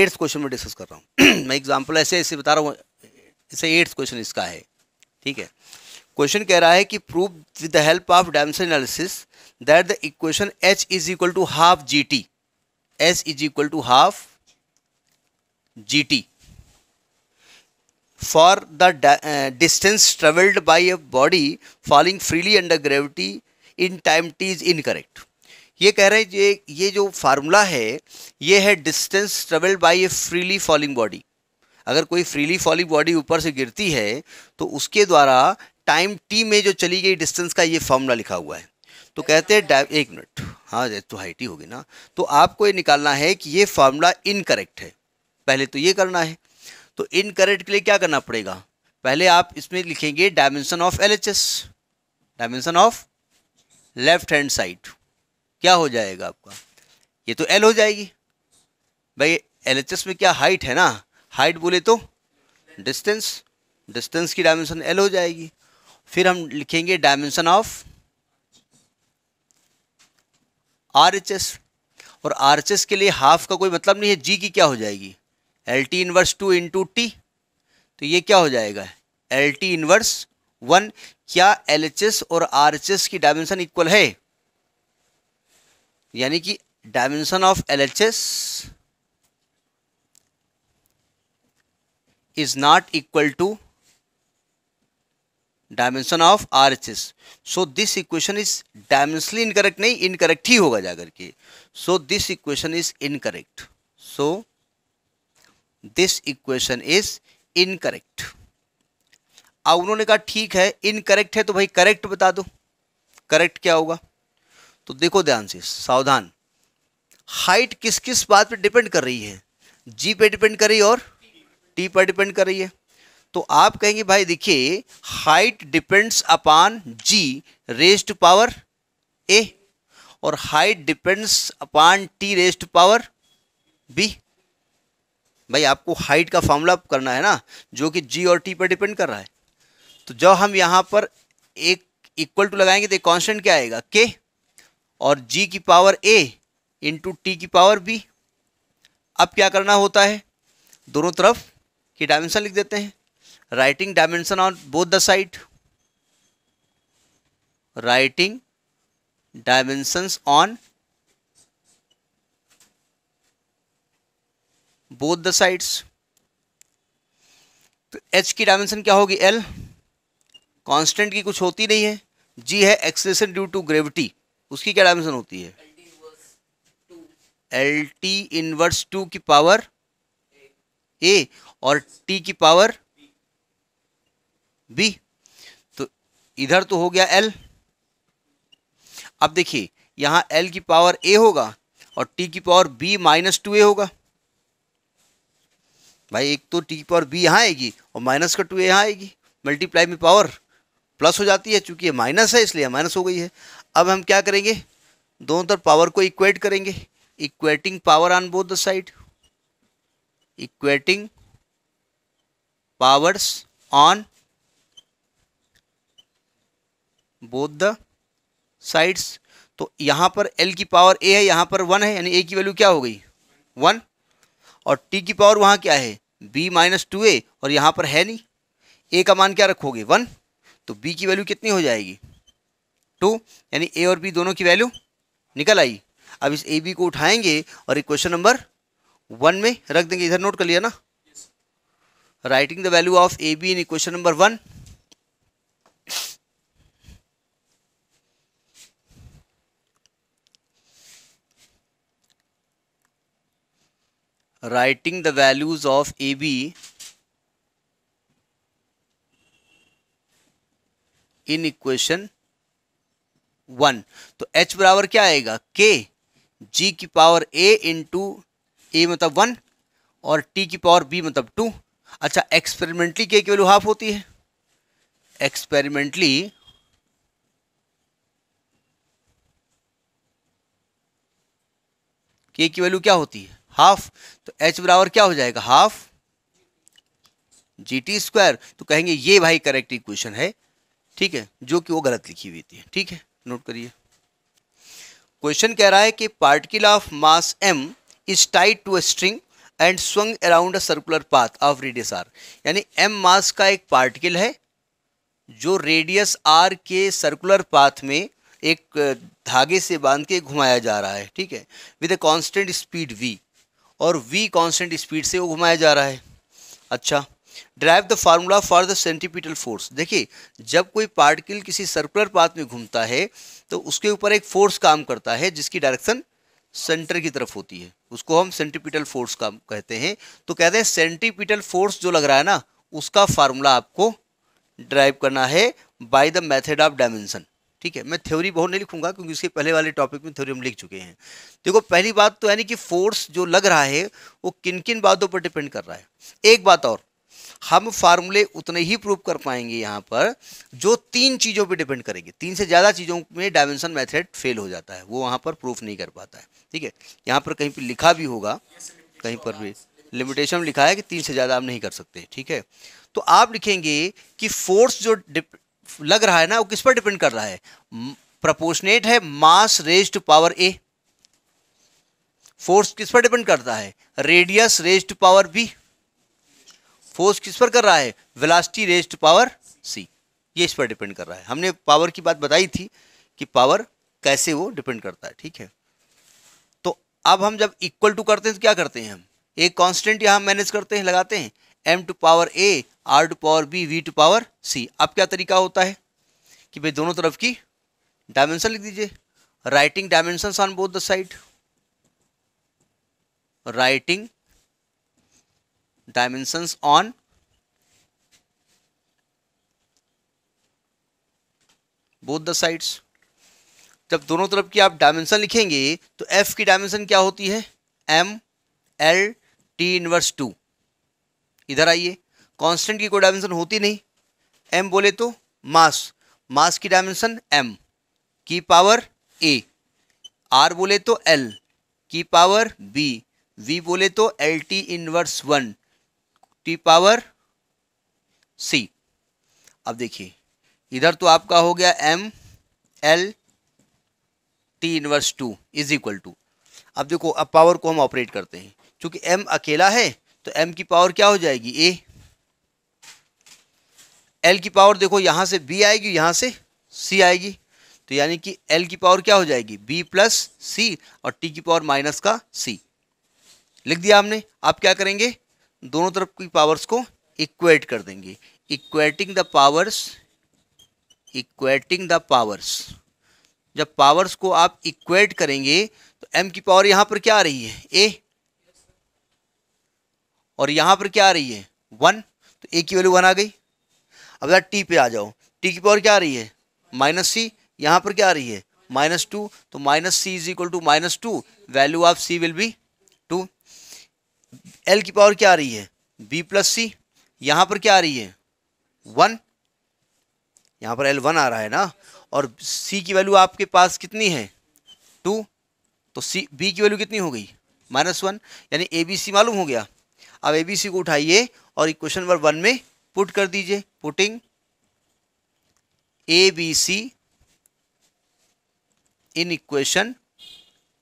Eighth question में discuss कर रहा हूँ मैं एग्जाम्पल ऐसे ऐसे बता रहा हूँ इसे एट्थ क्वेश्चन इसका है ठीक है क्वेश्चन कह रहा है कि prove with the help of dimension analysis that the equation H is equal to half G T H is equal to half G T for the distance travelled by a body falling freely under gravity in time T is incorrect ये कह रहे हैं ये ये जो formula है ये है distance travelled by a freely falling body अगर कोई फ्रीली फॉलिंग बॉडी ऊपर से गिरती है तो उसके द्वारा टाइम टी में जो चली गई डिस्टेंस का ये फार्मूला लिखा हुआ है तो कहते हैं एक मिनट हाँ तो हाइट ही होगी ना तो आपको ये निकालना है कि ये फार्मूला इनकरेक्ट है पहले तो ये करना है तो इनकरेक्ट के लिए क्या करना पड़ेगा पहले आप इसमें लिखेंगे dimension of L dimension of left hand side क्या हो जाएगा आपका ये तो एल हो जाएगी भाई एल में क्या हाइट है ना हाइट बोले तो डिस्टेंस डिस्टेंस की डायमेंशन एल हो जाएगी फिर हम लिखेंगे dimension of R H S और आर एच एस के लिए हाफ का कोई मतलब नहीं है जी की क्या हो जाएगी L T inverse two into T तो ये क्या हो जाएगा एल टी इनवर्स वन क्या एल एच एस और आर एच एस की डायमेंशन इक्वल है यानी कि dimension of L H S is not equal to dimension of R H S so this equation is dimensionally incorrect नहीं incorrect ही होगा जाकर के so this equation is incorrect so this equation is incorrect अब उन्होंने कहा ठीक है इनकरेक्ट है तो भाई करेक्ट बता दो करेक्ट क्या होगा तो देखो ध्यान से सावधान हाइट किस किस बात पे डिपेंड कर रही है जी पे डिपेंड कर रही है और टी पर डिपेंड कर रही है तो आप कहेंगे भाई देखिए height depends upon G raise to power A और height depends upon T raise to power B भाई आपको हाइट का फॉर्मूला करना है ना जो कि जी और टी पर डिपेंड कर रहा है तो जब हम यहां पर एक इक्वल टू लगाएंगे तो कॉन्स्टेंट कांस्टेंट क्या आएगा के और g की पावर a इंटू टी की पावर b अब क्या करना होता है दोनों तरफ की डायमेंशन लिख देते हैं writing dimension on both the side writing dimensions on both the sides तो h की डायमेंशन क्या होगी l कांस्टेंट की कुछ होती नहीं है जी है एक्सलेशन ड्यू टू ग्रेविटी उसकी क्या डायमेंशन होती है एल टी इनवर्स टू की पावर ए और टी की पावर बी तो इधर तो हो गया एल अब देखिए यहां एल की पावर ए होगा और टी की power B minus two A होगा भाई एक तो टी की पावर बी यहां आएगी और माइनस का टू ए यहां आएगी मल्टीप्लाई में पावर प्लस हो जाती है चूँकि ये माइनस है इसलिए माइनस हो गई है अब हम क्या करेंगे दोनों तरफ पावर को इक्वेट करेंगे equating power on both the side equating powers on both the sides तो यहाँ पर L की पावर A है यहाँ पर वन है यानी A की वैल्यू क्या हो गई वन और T की पावर वहाँ क्या है B माइनस टू ए और यहाँ पर है नहीं A का मान क्या रखोगे वन तो बी की वैल्यू कितनी हो जाएगी टू यानी ए और बी दोनों की वैल्यू निकल आई अब इस ए बी को उठाएंगे और एक क्वेश्चन नंबर वन में रख देंगे इधर नोट कर लिया ना writing the value of A B in question number one writing the values of A B in equation one तो एच बराबर क्या आएगा के जी की पावर ए इंटू ए मतलब वन और टी की पावर बी मतलब टू अच्छा एक्सपेरिमेंटली के की वैल्यू हाफ होती है एक्सपेरिमेंटली के की वैल्यू क्या होती है हाफ तो एच बराबर क्या हो जाएगा हाफ जी टी स्क्वायर तो कहेंगे ये भाई करेक्ट इक्वेशन है ठीक है जो कि वो गलत लिखी हुई थी ठीक है नोट करिए क्वेश्चन कह रहा है कि particle of mass M is tied to a string and swung around a circular path of radius R यानी एम मास का एक पार्टिकल है जो रेडियस आर के सर्कुलर पाथ में एक धागे से बांध के घुमाया जा रहा है ठीक है with a constant speed V और वी कांस्टेंट स्पीड से वो घुमाया जा रहा है अच्छा derive the formula for the centripetal force देखिए जब कोई पार्टिकल किसी सर्कुलर पाथ में घूमता है तो उसके ऊपर एक फोर्स काम करता है जिसकी डायरेक्शन सेंटर की तरफ होती है उसको हम सेंटिपिटल फोर्स का कहते हैं तो कहते हैं सेंटिपिटल फोर्स जो लग रहा है ना उसका फार्मूला आपको ड्राइव करना है by the method of dimension ठीक है मैं थ्योरी बहुत नहीं लिखूंगा क्योंकि इसके पहले वाले टॉपिक में थ्योरी हम लिख चुके हैं देखो पहली बात तो यानी कि फोर्स जो लग रहा है वो किन किन बातों पर डिपेंड कर रहा है एक बात और हम फार्मूले उतने ही प्रूव कर पाएंगे यहाँ पर जो तीन चीज़ों पे डिपेंड करेंगे तीन से ज़्यादा चीज़ों में डायमेंशन मेथड फेल हो जाता है वो वहाँ पर प्रूफ नहीं कर पाता है ठीक है यहाँ पर कहीं पर लिखा भी होगा कहीं पर भी लिमिटेशन लिखा है कि तीन से ज़्यादा आप नहीं कर सकते ठीक है तो आप लिखेंगे कि फोर्स जो लग रहा है ना वो किस पर डिपेंड कर रहा है प्रपोर्शनेट है mass raise to power A force किस पर डिपेंड करता है radius raise to power B force किस पर कर रहा है velocity raise to power C ये इस पर डिपेंड कर रहा है हमने पावर की बात बताई थी कि पावर कैसे वो डिपेंड करता है ठीक है तो अब हम जब इक्वल टू करते हैं तो क्या करते हैं हम एक कांस्टेंट यहाँ मैनेज करते हैं लगाते हैं M to power A R to power B V to power C अब क्या तरीका होता है कि भाई दोनों तरफ की डायमेंशन लिख दीजिए writing dimension on both the side writing dimensions on both the sides जब दोनों तरफ की आप डायमेंशन लिखेंगे तो एफ की डायमेंशन क्या होती है M L T inverse two इधर आइए कांस्टेंट की कोई डायमेंशन होती नहीं एम बोले तो मास मास की डायमेंशन एम की पावर ए आर बोले तो एल की पावर बी वी बोले तो L T inverse one T power C अब देखिए इधर तो आपका हो गया M L T inverse two is equal to अब देखो अब पावर को हम ऑपरेट करते हैं क्योंकि एम अकेला है तो एम की पावर क्या हो जाएगी ए एल की पावर देखो यहां से बी आएगी यहाँ से सी आएगी तो यानी कि एल की पावर क्या हो जाएगी बी प्लस सी और टी की पावर माइनस का सी लिख दिया हमने आप क्या करेंगे दोनों तरफ की पावर्स को इक्वेट कर देंगे equating the powers equating the powers जब पावर्स को आप इक्वेट करेंगे तो एम की पावर यहां पर क्या आ रही है ए और यहां पर क्या आ रही है वन तो ए की वैल्यू वन आ गई अब यार टी पे आ जाओ टी की पावर क्या आ रही है माइनस सी यहां पर क्या आ रही है माइनस टू तो minus C is equal to minus two value of C will be L की पावर क्या आ रही है बी प्लस सी यहाँ पर क्या आ रही है वन यहाँ पर एल वन आ रहा है ना और सी की वैल्यू आपके पास कितनी है टू तो सी बी की वैल्यू कितनी हो गई माइनस वन यानी ए बी सी मालूम हो गया अब ए बी सी को उठाइए और इक्वेशन नंबर वन में पुट कर दीजिए putting A B C in equation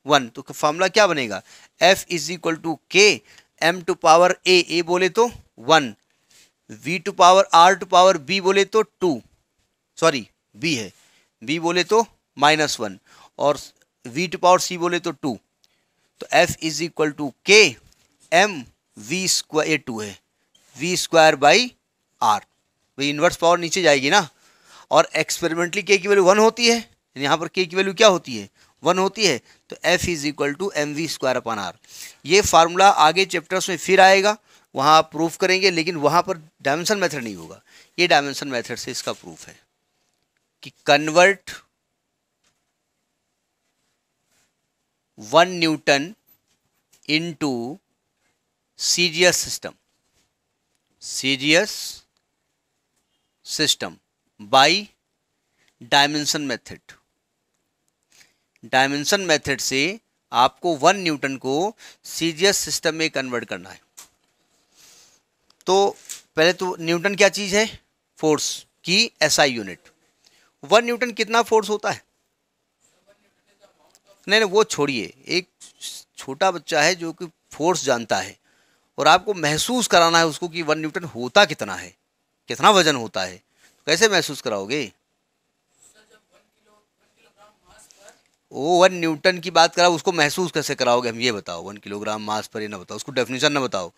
one तो फॉर्मूला क्या बनेगा F is equal to K M to power A A बोले तो one V to power R to power B बोले तो टू सॉरी बी है बी बोले तो माइनस वन और वी टू पावर सी बोले तो टू तो F is equal to K M V square A two है वी स्क्वायर बाई आर भाई इन्वर्स पावर नीचे जाएगी ना और एक्सपेरिमेंटली के की वैल्यू वन होती है यहाँ पर के की वैल्यू क्या होती है वन होती है तो F is equal to M V square upon R ये फार्मूला आगे चैप्टर्स में फिर आएगा वहाँ आप प्रूफ करेंगे लेकिन वहाँ पर डायमेंशन मेथड नहीं होगा ये डायमेंशन मेथड से इसका प्रूफ है कि convert one newton into CGS system CGS system by dimension method dimension method से आपको वन न्यूटन को सीजीएस सिस्टम में कन्वर्ट करना है तो पहले तो न्यूटन क्या चीज़ है फोर्स की एसआई यूनिट वन न्यूटन कितना फोर्स होता है नहीं नहीं वो छोड़िए एक छोटा बच्चा है जो कि फोर्स जानता है और आपको महसूस कराना है उसको कि वन न्यूटन होता कितना है कितना वजन होता है तो कैसे महसूस कराओगे वो वन न्यूटन की बात करा उसको महसूस कैसे कराओगे हम ये बताओ वन किलोग्राम मास पर ये ना बताओ उसको डेफिनेशन ना बताओ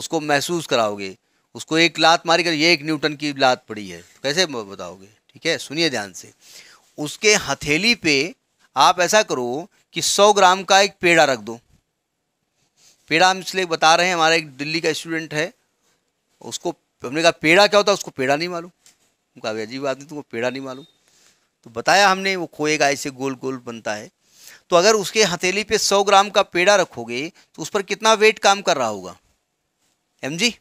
उसको महसूस कराओगे उसको एक लात मारी कर ये एक न्यूटन की लात पड़ी है तो कैसे बताओगे ठीक है सुनिए ध्यान से उसके हथेली पे आप ऐसा करो कि सौ ग्राम का एक पेड़ा रख दो पेड़ा हम इसलिए बता रहे हैं हमारा एक दिल्ली का स्टूडेंट है उसको हमने कहा पेड़ा क्या होता है उसको पेड़ा नहीं मालूम कहा अजीब बात नहीं तुमको पेड़ा नहीं मालूम तो बताया हमने वो खोएगा ऐसे गोल गोल बनता है तो अगर उसके हथेली पे 100 ग्राम का पेड़ा रखोगे तो उस पर कितना वेट काम कर रहा होगा एम जी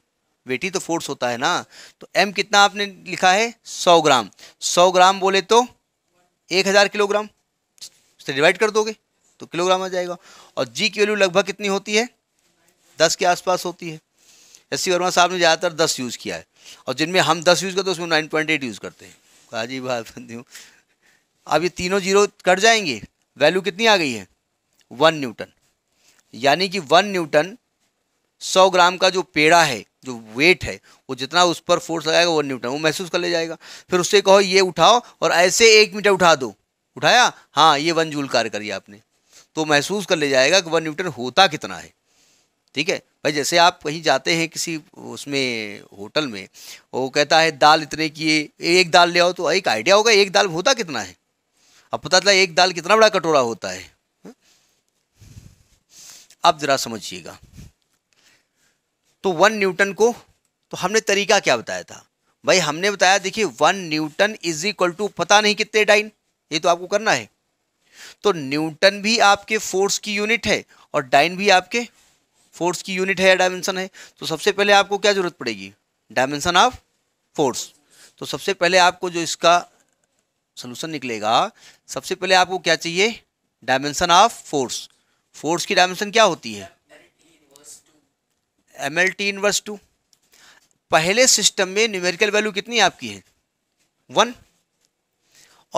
वेट ही तो फोर्स होता है ना तो एम कितना आपने लिखा है 100 ग्राम 100 ग्राम बोले तो 1000 किलोग्राम उससे डिवाइड कर दोगे तो किलोग्राम आ जाएगा और जी की वैल्यू लगभग कितनी होती है दस के आसपास होती है एस सी वर्मा साहब ने ज़्यादातर दस यूज़ किया है और जिनमें हम दस यूज़ करते हैं उसमें नाइन पॉइंट एट यूज़ करते हैं काजी बात बंदी हूँ अब ये तीनों जीरो कट जाएंगे वैल्यू कितनी आ गई है वन न्यूटन यानी कि वन न्यूटन सौ ग्राम का जो पेड़ा है जो वेट है वो जितना उस पर फोर्स लगाएगा वन न्यूटन वो महसूस कर ले जाएगा फिर उससे कहो ये उठाओ और ऐसे एक मीटर उठा दो उठाया हाँ ये वन जूल कार्य करिए आपने तो महसूस कर ले जाएगा कि वन न्यूटन होता कितना है ठीक है भाई जैसे आप कहीं जाते हैं किसी उसमें होटल में वो कहता है दाल इतने की एक दाल ले आओ तो एक आइडिया होगा एक दाल होता कितना है अब पता चला एक दाल कितना बड़ा कटोरा होता है आप हाँ? ज़रा समझिएगा तो वन न्यूटन को तो हमने तरीका क्या बताया था भाई हमने बताया देखिए one newton is equal to पता नहीं कितने डाइन ये तो आपको करना है तो न्यूटन भी आपके फोर्स की यूनिट है और डाइन भी आपके फोर्स की यूनिट है या डायमेंशन है तो सबसे पहले आपको क्या जरूरत पड़ेगी डायमेंशन ऑफ फोर्स तो सबसे पहले आपको जो इसका सोल्यूशन निकलेगा सबसे पहले आपको क्या चाहिए डायमेंशन ऑफ फोर्स फोर्स की डायमेंशन क्या होती है M L T inverse two पहले सिस्टम में न्यूमेरिकल वैल्यू कितनी आपकी है वन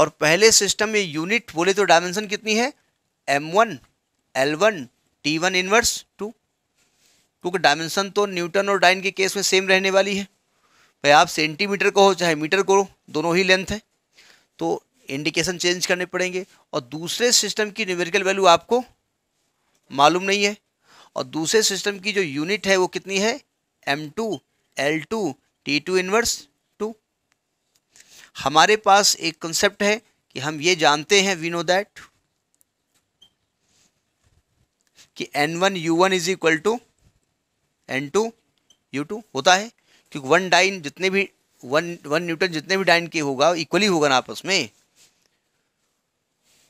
और पहले सिस्टम में यूनिट बोले तो डायमेंशन कितनी है M one L one T one inverse two क्योंकि डायमेंशन तो न्यूटन और डाइन के केस में सेम रहने वाली है भाई आप सेंटीमीटर को हो चाहे मीटर को दोनों ही लेंथ है तो इंडिकेशन चेंज करने पड़ेंगे और दूसरे सिस्टम की न्यूमेरिकल वैल्यू आपको मालूम नहीं है और दूसरे सिस्टम की जो यूनिट है वो कितनी है M two L two T two inverse two हमारे पास एक कंसेप्ट है कि हम ये जानते हैं वी नो दैट कि N one U one is equal to N two U two होता है क्योंकि वन डाइन जितने भी वन वन न्यूटन जितने भी डाइन के होगा इक्वली होगा ना आपस में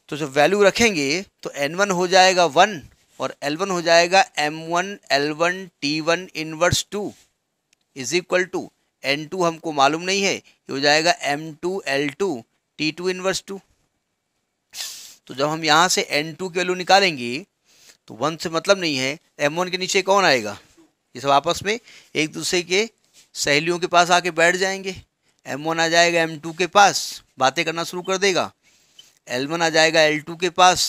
तो जब वैल्यू रखेंगे तो एन वन हो जाएगा वन और एल वन हो जाएगा M one L one T one inverse two is equal to N two हमको मालूम नहीं है ये हो जाएगा M two L two T two inverse two तो जब हम यहाँ से एन टू की वैल्यू निकालेंगे तो वन से मतलब नहीं है एम वन के नीचे कौन आएगा ये सब आपस में एक दूसरे के सहेलियों के पास आके बैठ जाएंगे एम वन आ जाएगा एम टू के पास बातें करना शुरू कर देगा एल वन आ जाएगा एल टू के पास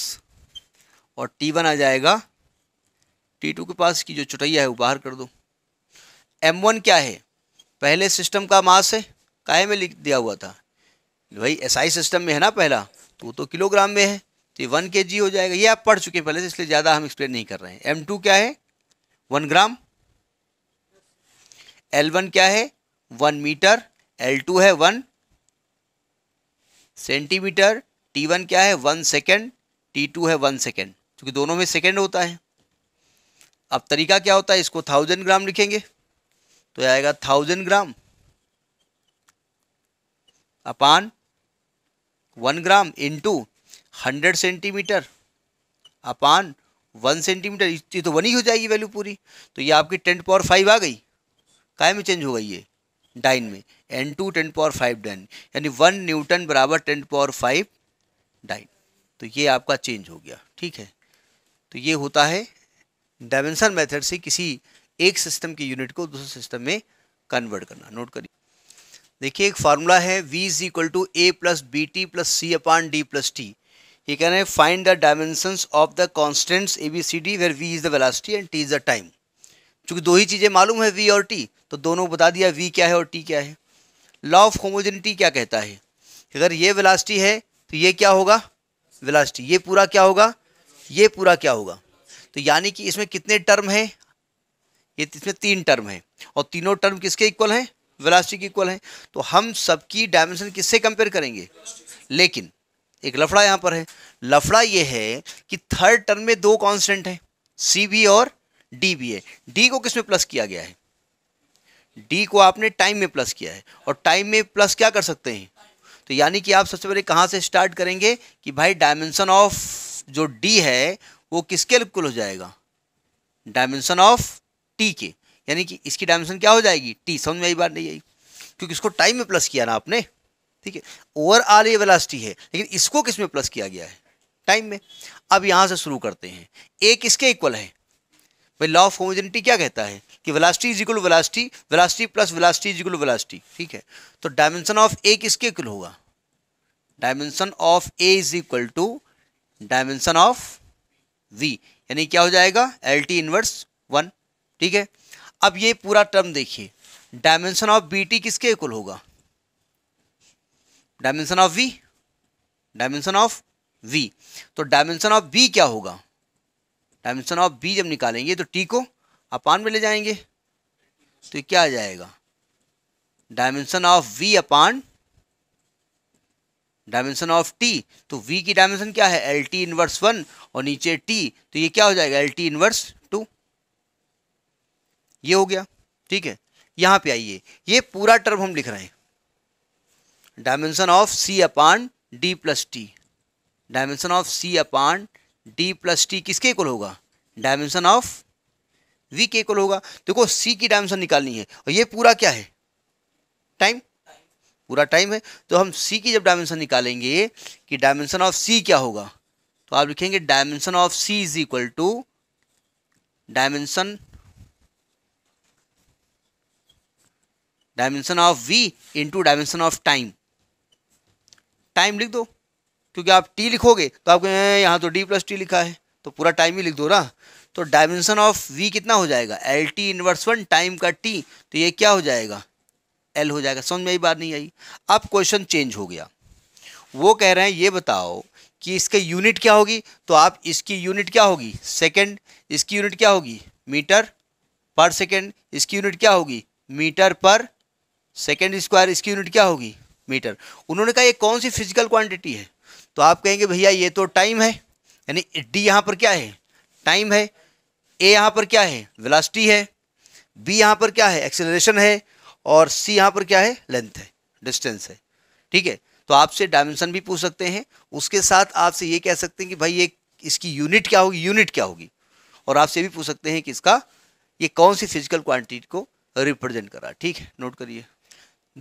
और टी वन आ जाएगा टी टू के पास की जो चुटैया है वो बाहर कर दो एम वन क्या है पहले सिस्टम का मास है काय में लिख दिया हुआ था भाई एसआई सिस्टम में है ना पहला तो वो तो किलोग्राम में है तो ये वन के जी हो जाएगा ये आप पढ़ चुके हैं पहले से इसलिए ज़्यादा हम एक्सप्लेन नहीं कर रहे हैं एम टू क्या है वन ग्राम एल वन क्या है वन मीटर एल टू है वन सेंटीमीटर टी वन क्या है वन सेकेंड टी टू है वन सेकेंड क्योंकि दोनों में सेकेंड होता है अब तरीका क्या होता है इसको थाउजेंड ग्राम लिखेंगे तो आएगा thousand gram upon one gram into hundred centimetre upon one centimetre इतनी तो वन ही हो जाएगी वैल्यू पूरी तो ये आपकी टेन पावर फाइव आ गई काय में चेंज हो गई है डाइन में N two ten power five dyne यानी वन न्यूटन बराबर टेन पावर फाइव डाइन तो ये आपका चेंज हो गया ठीक है तो ये होता है डायमेंशन मेथड से किसी एक सिस्टम के यूनिट को दूसरे सिस्टम में कन्वर्ट करना नोट करिए देखिए एक फार्मूला है v is equal to A plus B T plus C upon D plus T ये कह रहे हैं find the dimensions of the constants A B C D where V is the velocity and T is the time चूंकि दो ही चीज़ें मालूम है we और टी तो दोनों को बता दिया वी क्या है और टी क्या है लॉ ऑफ होमोजेनिटी क्या कहता है अगर ये विलास्टी है तो ये क्या होगा विलास्टी ये पूरा क्या होगा ये पूरा क्या होगा तो यानी कि इसमें कितने टर्म है ये इसमें तीन टर्म है और तीनों टर्म किसके इक्वल हैं वेलासिटी के इक्वल हैं तो हम सबकी डायमेंशन किससे कंपेयर करेंगे लेकिन एक लफड़ा यहाँ पर है लफड़ा ये है कि थर्ड टर्म में दो कांस्टेंट हैं सी बी और डी बी ए डी को किस में प्लस किया गया है डी को आपने टाइम में प्लस किया है और टाइम में प्लस क्या कर सकते हैं तो यानी कि आप सबसे पहले कहाँ से स्टार्ट करेंगे कि भाई डायमेंशन ऑफ जो डी है वो किसके इक्वल हो जाएगा डायमेंशन ऑफ टी के यानी कि इसकी डायमेंशन क्या हो जाएगी टी समझ में आई बात नहीं आई क्योंकि इसको टाइम में प्लस किया ना आपने ठीक है ओवरऑल ये वेलासिटी है लेकिन इसको किस में प्लस किया गया है टाइम में अब यहाँ से शुरू करते हैं ए किसके इक्वल है भाई लॉ ऑफ होमोजेनिटी क्या कहता है कि velocity is equal velocity velocity plus velocity is equal velocity ठीक है तो डायमेंशन ऑफ ए किसके इक्वल होगा dimension of A is equal to dimension of V यानी क्या हो जाएगा एल टी इनवर्स वन ठीक है अब ये पूरा टर्म देखिए डायमेंशन ऑफ बी टी किसके इक्वल होगा dimension of V dimension of V तो डायमेंशन ऑफ बी क्या होगा डायमेंशन ऑफ बी जब निकालेंगे तो टी को अपान में ले जाएंगे तो क्या आ जाएगा dimension of V upon dimension of T तो वी की डायमेंशन क्या है एल टी इनवर्स वन और नीचे टी तो ये क्या हो जाएगा एल टी इनवर्स टू ये हो गया ठीक है यहां पे आइए ये पूरा टर्म हम लिख रहे हैं dimension of C upon D plus T dimension of C upon D plus T किसके इक्वल होगा डायमेंशन ऑफ वी के इक्वल होगा देखो सी की डायमेंशन निकालनी है और ये पूरा क्या है टाइम पूरा टाइम है तो हम सी की जब डायमेंशन निकालेंगे कि डायमेंशन ऑफ सी क्या होगा तो आप लिखेंगे dimension of C is equal to dimension dimension of V into dimension of time time लिख दो क्योंकि आप टी लिखोगे तो आपको यहाँ तो डी प्लस टी लिखा है तो पूरा टाइम ही लिख दो ना तो डायमेंशन ऑफ वी कितना हो जाएगा L T inverse one time का टी तो ये क्या हो जाएगा एल हो जाएगा समझ में आई बात नहीं आई अब क्वेश्चन चेंज हो गया वो कह रहे हैं ये बताओ कि इसके यूनिट क्या होगी तो आप इसकी यूनिट क्या होगी सेकेंड इसकी यूनिट क्या होगी मीटर पर सेकेंड इसकी यूनिट क्या होगी मीटर पर सेकेंड स्क्वायर इसकी यूनिट क्या होगी मीटर उन्होंने कहा ये कौन सी फिजिकल क्वांटिटी है तो आप कहेंगे भैया ये तो टाइम है यानी डी यहाँ पर क्या है टाइम है ए यहाँ पर क्या है वेलासिटी है बी यहाँ पर क्या है एक्सेलरेशन है और सी यहाँ पर क्या है लेंथ है डिस्टेंस है ठीक है तो आपसे डायमेंशन भी पूछ सकते हैं उसके साथ आपसे ये कह सकते हैं कि भाई ये इसकी यूनिट क्या होगी यूनिट क्या होगी और आपसे भी पूछ सकते हैं कि इसका ये कौन सी फिजिकल क्वांटिटी को रिप्रेजेंट करा ठीक है नोट करिए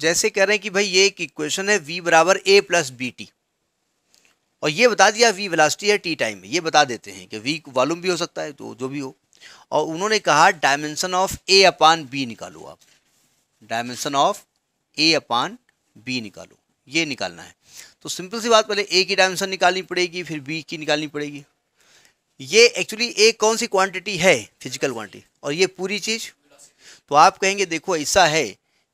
जैसे कह रहे हैं कि भाई ये एक इक्वेशन है v बराबर ए प्लस बी टी और ये बता दिया वी वेलासिटी है टी टाइम में ये बता देते हैं कि वी वॉल्यूम भी हो सकता है तो जो भी हो और उन्होंने कहा dimension of A upon B निकालो आप dimension of A upon B निकालो ये निकालना है तो सिंपल सी बात पहले ए की डायमेंशन निकालनी पड़ेगी फिर बी की निकालनी पड़ेगी ये एक्चुअली ए कौन सी क्वांटिटी है फिजिकल क्वांटिटी और ये पूरी चीज़ तो आप कहेंगे देखो ऐसा है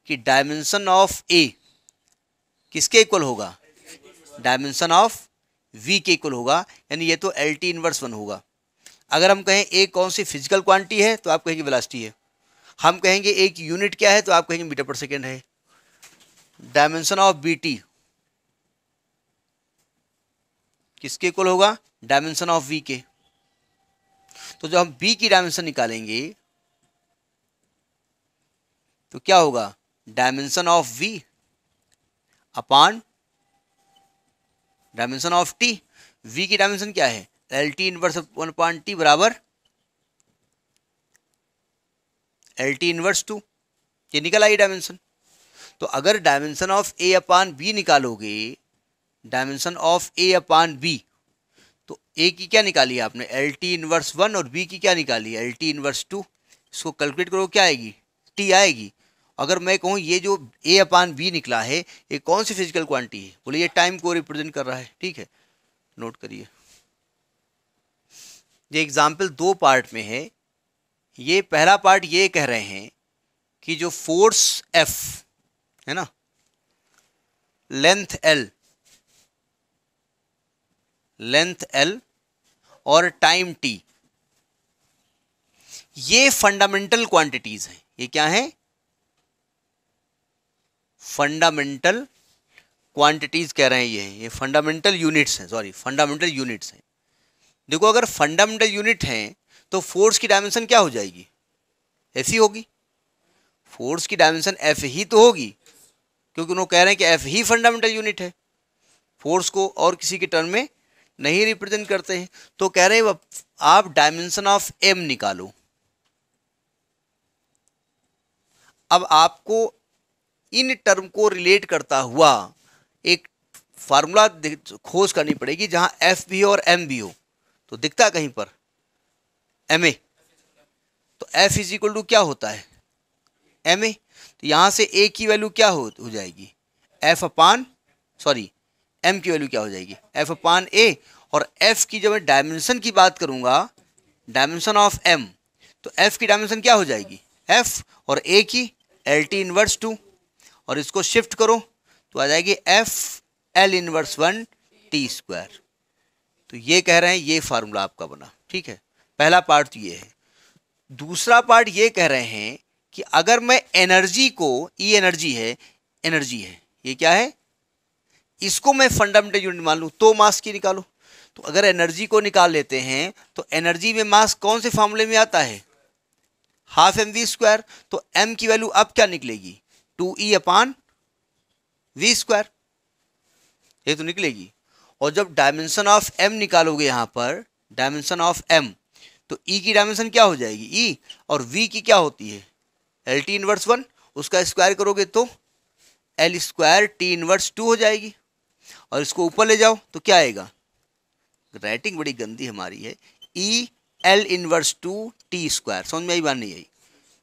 कि डायमेंशन ऑफ ए किसके इक्वल होगा डायमेंशन ऑफ वी के इक्वल होगा यानी ये तो एल टी इनवर्स वन होगा अगर हम कहें ए कौन सी फिजिकल क्वांटिटी है तो आप कहेंगे वेलासिटी है हम कहेंगे एक यूनिट क्या है तो आप कहेंगे मीटर पर सेकेंड है डायमेंशन ऑफ बी टी किसके इक्वल होगा डायमेंशन ऑफ वी के तो जब हम बी की डायमेंशन निकालेंगे तो क्या होगा dimension of V upon dimension of T V की डायमेंशन क्या है L T inverse one point T बराबर एल टी इनवर्स टू ये निकल आई डायमेंशन तो अगर dimension of A upon B निकालोगे dimension of A upon B तो ए की क्या निकाली आपने एल टी इनवर्स वन और बी की क्या निकाली एल टी इनवर्स टू इसको कैलकुलेट करो क्या आएगी टी आएगी अगर मैं कहूँ ये जो ए अपान बी निकला है ये कौन सी फिजिकल क्वांटिटी है बोले ये टाइम को रिप्रेजेंट कर रहा है ठीक है नोट करिए ये एग्जाम्पल दो पार्ट में है ये पहला पार्ट ये कह रहे हैं कि जो फोर्स एफ है ना लेंथ एल लेंथ एल और टाइम टी ये फंडामेंटल क्वांटिटीज हैं ये क्या हैं फंडामेंटल क्वांटिटीज़ कह रहे हैं ये ये फंडामेंटल यूनिट्स हैं सॉरी फंडामेंटल यूनिट्स हैं देखो अगर फंडामेंटल यूनिट हैं तो फोर्स की डायमेंशन क्या हो जाएगी एफ ही होगी फोर्स की डायमेंशन एफ ही तो होगी क्योंकि उन्होंने कह रहे हैं कि एफ ही फंडामेंटल यूनिट है फोर्स को और किसी के टर्म में नहीं रिप्रेजेंट करते हैं तो कह रहे हैं आप डायमेंशन ऑफ एम निकालो अब आपको इन टर्म को रिलेट करता हुआ एक फार्मूला खोज करनी पड़ेगी जहां एफ भी हो और एम भी हो तो दिखता कहीं पर एम ए तो एफ इज इक्वल टू क्या होता है एम ए तो यहां से ए की वैल्यू क्या हो, हो जाएगी एफ अपान सॉरी एम की वैल्यू क्या हो जाएगी एफ अपान ए और एफ की जब मैं डायमेंशन की बात करूंगा डायमेंशन ऑफ एम तो एफ की डायमेंशन क्या हो जाएगी एफ और ए की एल टी इनवर्स टू और इसको शिफ्ट करो तो आ जाएगी F L inverse one T square तो ये कह रहे हैं ये फार्मूला आपका बना ठीक है पहला पार्ट तो ये है दूसरा पार्ट ये कह रहे हैं कि अगर मैं एनर्जी को ई e एनर्जी है एनर्जी है ये क्या है इसको मैं फंडामेंटल यूनिट मान लूँ तो मास की निकालो तो अगर एनर्जी को निकाल लेते हैं तो एनर्जी में मास कौन से फॉर्मूले में आता है हाफ एम वी स्क्वायर तो एम की वैल्यू अब क्या निकलेगी two E upon V square ये तो निकलेगी और जब डायमेंशन ऑफ एम निकालोगे यहाँ पर डायमेंशन ऑफ एम तो ई e की डायमेंशन क्या हो जाएगी ई e और वी की क्या होती है एल टी इनवर्स वन उसका स्क्वायर करोगे तो L square T inverse two हो जाएगी और इसको ऊपर ले जाओ तो क्या आएगा राइटिंग बड़ी गंदी हमारी है E L inverse two T square समझ में आई बात नहीं आई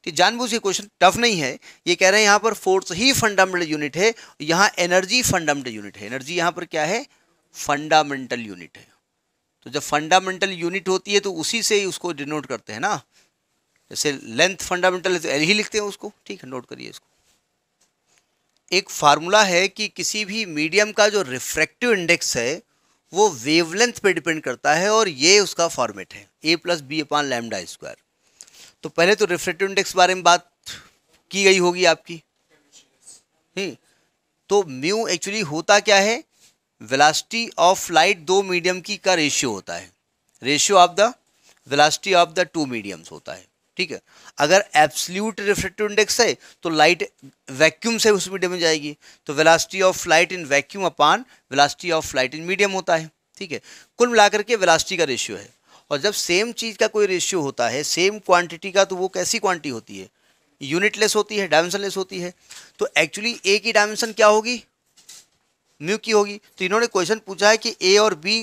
तो जानबूझ के क्वेश्चन टफ नहीं है ये कह रहे हैं यहाँ पर फोर्स ही फंडामेंटल यूनिट है यहाँ एनर्जी फंडामेंटल यूनिट है एनर्जी यहाँ पर क्या है फंडामेंटल यूनिट है तो जब फंडामेंटल यूनिट होती है तो उसी से उसको डिनोट करते हैं ना जैसे लेंथ फंडामेंटल है तो एल ही लिखते हैं उसको ठीक है नोट करिए इसको एक फार्मूला है कि किसी भी मीडियम का जो रिफ्रैक्टिव इंडेक्स है वो वेवलेंथ पे डिपेंड करता है और ये उसका फॉर्मेट है A plus B upon lambda square तो पहले तो रिफ्रेक्टिव इंडेक्स बारे में बात की गई होगी आपकी ही हम्म। तो म्यू एक्चुअली होता क्या है वेलासिटी ऑफ लाइट दो मीडियम की का रेशियो होता है ratio of the velocity of the two mediums होता है ठीक है अगर एब्सल्यूट रिफ्रेक्टिव इंडेक्स है तो लाइट वैक्यूम से उस मीडियम में जाएगी तो velocity of light in vacuum upon velocity of light in medium होता है ठीक है कुल मिलाकर के वेलासिटी का रेशियो है और जब सेम चीज़ का कोई रेशियो होता है सेम क्वांटिटी का तो वो कैसी क्वांटिटी होती है यूनिटलेस होती है डायमेंशनलेस होती है तो एक्चुअली ए की डायमेंशन क्या होगी म्यू की होगी तो इन्होंने क्वेश्चन पूछा है कि ए और बी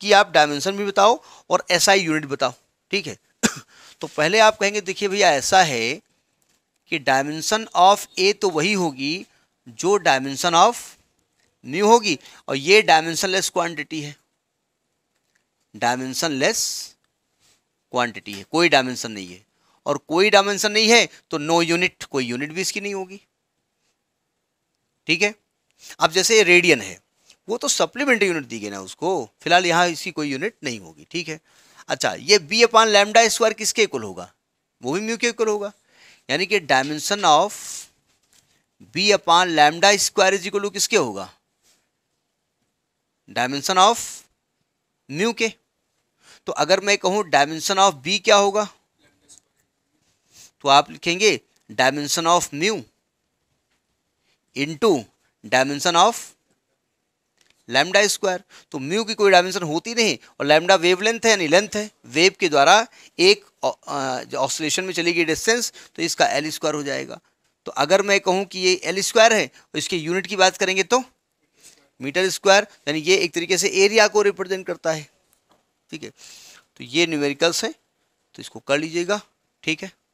की आप डायमेंशन भी बताओ और ऐसा यूनिट बताओ ठीक है तो पहले आप कहेंगे देखिए भैया ऐसा है कि डायमेंशन ऑफ ए तो वही होगी जो डायमेंशन ऑफ म्यू होगी और ये डायमेंशनलेस क्वांटिटी है डायमेंशन लेस क्वांटिटी है कोई डायमेंशन नहीं है और कोई डायमेंशन नहीं है तो नो यूनिट कोई यूनिट भी इसकी नहीं होगी ठीक है अब जैसे रेडियन है वो तो सप्लीमेंट्री यूनिट दी गई ना उसको फिलहाल यहां इसकी कोई यूनिट नहीं होगी ठीक है अच्छा ये बी अपान लैमडा स्क्वायर किसके इक्वल होगा वो भी म्यू के इक्वल होगा यानी कि dimension of B upon lambda square is equal to किसके होगा डायमेंशन ऑफ म्यू के तो अगर मैं कहूँ डायमेंशन ऑफ बी क्या होगा तो आप लिखेंगे dimension of mu into dimension of lambda square तो म्यू की कोई डायमेंशन होती नहीं और लैमडा वेव लेंथ है यानी लेंथ है वेव के द्वारा एक ऑसोलेशन में चली गई डिस्टेंस तो इसका एल स्क्वायर हो जाएगा तो अगर मैं कहूं कि ये एल स्क्वायर है और इसके यूनिट की बात करेंगे तो मीटर स्क्वायर यानी ये एक तरीके से एरिया को रिप्रेजेंट करता है ठीक है तो ये न्यूमेरिकल्स हैं तो इसको कर लीजिएगा ठीक है